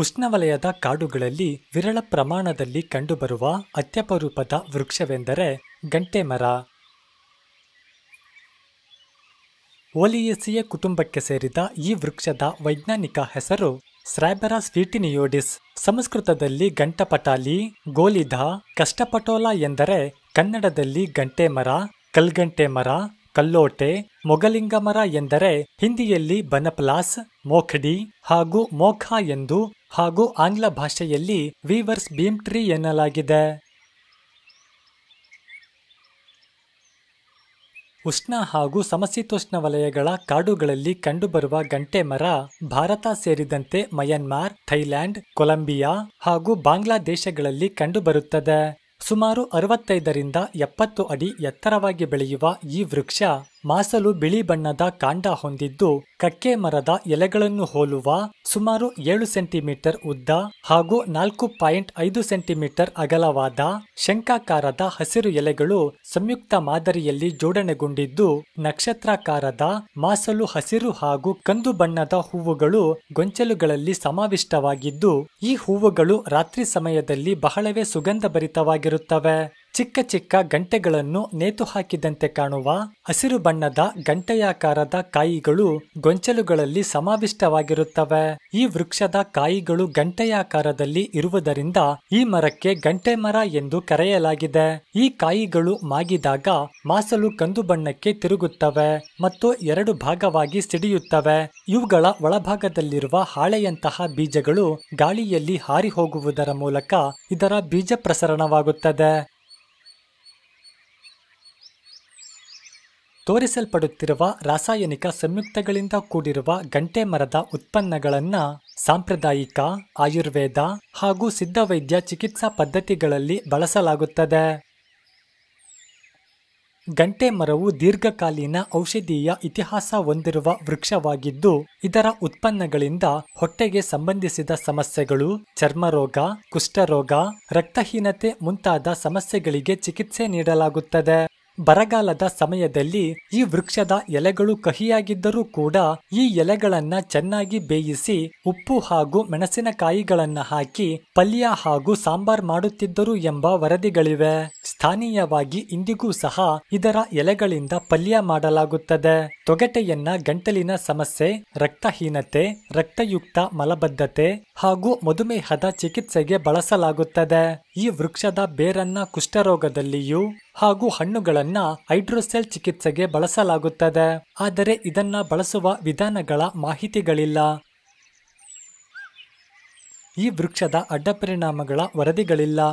ಉಷ್ಣವಲಯದ ಕಾಡುಗಳಲ್ಲಿ ವಿರಳ ಪ್ರಮಾಣದಲ್ಲಿ ಕಂಡುಬರುವ ಅತ್ಯಪರೂಪದ ವೃಕ್ಷವೆಂದರೆ ಗಂಟೆ ಮರ ಓಲಿಯೇಸಿಯ ಕುಟುಂಬಕ್ಕೆ ಸೇರಿದ ಈ ವೃಕ್ಷದ ವೈಜ್ಞಾನಿಕ ಹೆಸರು ಸ್ರ್ಯಾಬೆರಾ ಸ್ವೀಟಿನಿಯೋಡಿಸ್ ಸಂಸ್ಕೃತದಲ್ಲಿ ಗಂಟಪಟಾಲಿ ಗೋಲಿಧ ಕಷ್ಟಪಟೋಲ ಎಂದರೆ ಕನ್ನಡದಲ್ಲಿ ಗಂಟೆ ಮರ ಕಲ್ಗಂಟೆ ಮರ ಕಲ್ಲೋಟೆ ಮೊಗಲಿಂಗಮರ ಎಂದರೆ ಹಿಂದಿಯಲ್ಲಿ ಬನಪ್ಲಾಸ್ ಮೋಖಡಿ ಹಾಗೂ ಮೋಖ ಎಂದು ಹಾಗೂ ಆಂಗ್ಲ ಭಾಷೆಯಲ್ಲಿ ವಿವರ್ಸ್ ಬೀಮ್ ಟ್ರೀ ಎನ್ನಲಾಗಿದೆ ಉಷ್ಣ ಹಾಗೂ ಸಮಶೀತೋಷ್ಣ ವಲಯಗಳ ಕಾಡುಗಳಲ್ಲಿ ಕಂಡುಬರುವ ಗಂಟೆ ಮರ ಭಾರತ ಸೇರಿದಂತೆ ಮಯನ್ಮಾರ್ ಥೈಲ್ಯಾಂಡ್ ಕೊಲಂಬಿಯಾ ಹಾಗೂ ಬಾಂಗ್ಲಾದೇಶಗಳಲ್ಲಿ ಕಂಡುಬರುತ್ತದೆ ಸುಮಾರು ಅರವತ್ತೈದರಿಂದ ಎಪ್ಪತ್ತು ಅಡಿ ಎತ್ತರವಾಗಿ ಬೆಳೆಯುವ ಈ ವೃಕ್ಷ ಮಾಸಲು ಬಿಳಿ ಬಣ್ಣದ ಕಾಂಡ ಹೊಂದಿದ್ದು ಕಕ್ಕೆ ಮರದ ಎಲೆಗಳನ್ನು ಹೋಲುವ ಸುಮಾರು ಏಳು ಸೆಂಟಿಮೀಟರ್ ಉದ್ದ ಹಾಗೂ ನಾಲ್ಕು ಪಾಯಿಂಟ್ ಐದು ಸೆಂಟಿಮೀಟರ್ ಅಗಲವಾದ ಶಂಕಾಕಾರದ ಹಸಿರು ಎಲೆಗಳು ಸಂಯುಕ್ತ ಮಾದರಿಯಲ್ಲಿ ಜೋಡಣೆಗೊಂಡಿದ್ದು ನಕ್ಷತ್ರಾಕಾರದ ಮಾಸಲು ಹಸಿರು ಹಾಗೂ ಕಂದು ಬಣ್ಣದ ಹೂವುಗಳು ಗೊಂಚಲುಗಳಲ್ಲಿ ಸಮಾವಿಷ್ಟವಾಗಿದ್ದು ಈ ಹೂವುಗಳು ರಾತ್ರಿ ಸಮಯದಲ್ಲಿ ಬಹಳವೇ ಭರಿತವಾಗಿರುತ್ತವೆ ಚಿಕ್ಕ ಚಿಕ್ಕ ಗಂಟೆಗಳನ್ನು ನೇತು ಹಾಕಿದಂತೆ ಕಾಣುವ ಹಸಿರು ಬಣ್ಣದ ಗಂಟೆಯಾಕಾರದ ಕಾಯಿಗಳು ಗೊಂಚಲುಗಳಲ್ಲಿ ಸಮಾವಿಷ್ಟವಾಗಿರುತ್ತವೆ ಈ ವೃಕ್ಷದ ಕಾಯಿಗಳು ಗಂಟೆಯಾಕಾರದಲ್ಲಿ ಇರುವುದರಿಂದ ಈ ಮರಕ್ಕೆ ಗಂಟೆ ಮರ ಎಂದು ಕರೆಯಲಾಗಿದೆ ಈ ಕಾಯಿಗಳು ಮಾಗಿದಾಗ ಮಾಸಲು ಕಂದು ಬಣ್ಣಕ್ಕೆ ತಿರುಗುತ್ತವೆ ಮತ್ತು ಎರಡು ಭಾಗವಾಗಿ ಸಿಡಿಯುತ್ತವೆ ಇವುಗಳ ಒಳಭಾಗದಲ್ಲಿರುವ ಹಾಳೆಯಂತಹ ಬೀಜಗಳು ಗಾಳಿಯಲ್ಲಿ ಹಾರಿ ಹೋಗುವುದರ ಮೂಲಕ ಇದರ ಬೀಜ ಪ್ರಸರಣವಾಗುತ್ತದೆ ತೋರಿಸಲ್ಪಡುತ್ತಿರುವ ರಾಸಾಯನಿಕ ಸಂಯುಕ್ತಗಳಿಂದ ಕೂಡಿರುವ ಗಂಟೆ ಮರದ ಉತ್ಪನ್ನಗಳನ್ನು ಸಾಂಪ್ರದಾಯಿಕ ಆಯುರ್ವೇದ ಹಾಗೂ ಸಿದ್ಧವೈದ್ಯ ಚಿಕಿತ್ಸಾ ಪದ್ಧತಿಗಳಲ್ಲಿ ಬಳಸಲಾಗುತ್ತದೆ ಗಂಟೆ ಮರವು ದೀರ್ಘಕಾಲೀನ ಔಷಧೀಯ ಇತಿಹಾಸ ಹೊಂದಿರುವ ವೃಕ್ಷವಾಗಿದ್ದು ಇದರ ಉತ್ಪನ್ನಗಳಿಂದ ಹೊಟ್ಟೆಗೆ ಸಂಬಂಧಿಸಿದ ಸಮಸ್ಯೆಗಳು ಚರ್ಮರೋಗ ಕುಷ್ಠರೋಗ ರಕ್ತಹೀನತೆ ಮುಂತಾದ ಸಮಸ್ಯೆಗಳಿಗೆ ಚಿಕಿತ್ಸೆ ನೀಡಲಾಗುತ್ತದೆ ಬರಗಾಲದ ಸಮಯದಲ್ಲಿ ಈ ವೃಕ್ಷದ ಎಲೆಗಳು ಕಹಿಯಾಗಿದ್ದರೂ ಕೂಡ ಈ ಎಲೆಗಳನ್ನು ಚೆನ್ನಾಗಿ ಬೇಯಿಸಿ ಉಪ್ಪು ಹಾಗೂ ಮೆಣಸಿನಕಾಯಿಗಳನ್ನು ಹಾಕಿ ಪಲ್ಯ ಹಾಗೂ ಸಾಂಬಾರ್ ಮಾಡುತ್ತಿದ್ದರು ಎಂಬ ವರದಿಗಳಿವೆ ಸ್ಥಾನೀಯವಾಗಿ ಇಂದಿಗೂ ಸಹ ಇದರ ಎಲೆಗಳಿಂದ ಪಲ್ಯ ಮಾಡಲಾಗುತ್ತದೆ ತೊಗಟೆಯನ್ನ ಗಂಟಲಿನ ಸಮಸ್ಯೆ ರಕ್ತಹೀನತೆ ರಕ್ತಯುಕ್ತ ಮಲಬದ್ಧತೆ ಹಾಗೂ ಮಧುಮೇಹದ ಚಿಕಿತ್ಸೆಗೆ ಬಳಸಲಾಗುತ್ತದೆ ಈ ವೃಕ್ಷದ ಬೇರನ್ನ ಕುಷ್ಠರೋಗದಲ್ಲಿಯೂ ಹಾಗೂ ಹಣ್ಣುಗಳನ್ನ ಹೈಡ್ರೋಸೆಲ್ ಚಿಕಿತ್ಸೆಗೆ ಬಳಸಲಾಗುತ್ತದೆ ಆದರೆ ಇದನ್ನ ಬಳಸುವ ವಿಧಾನಗಳ ಮಾಹಿತಿಗಳಿಲ್ಲ ಈ ವೃಕ್ಷದ ಅಡ್ಡಪರಿಣಾಮಗಳ ವರದಿಗಳಿಲ್ಲ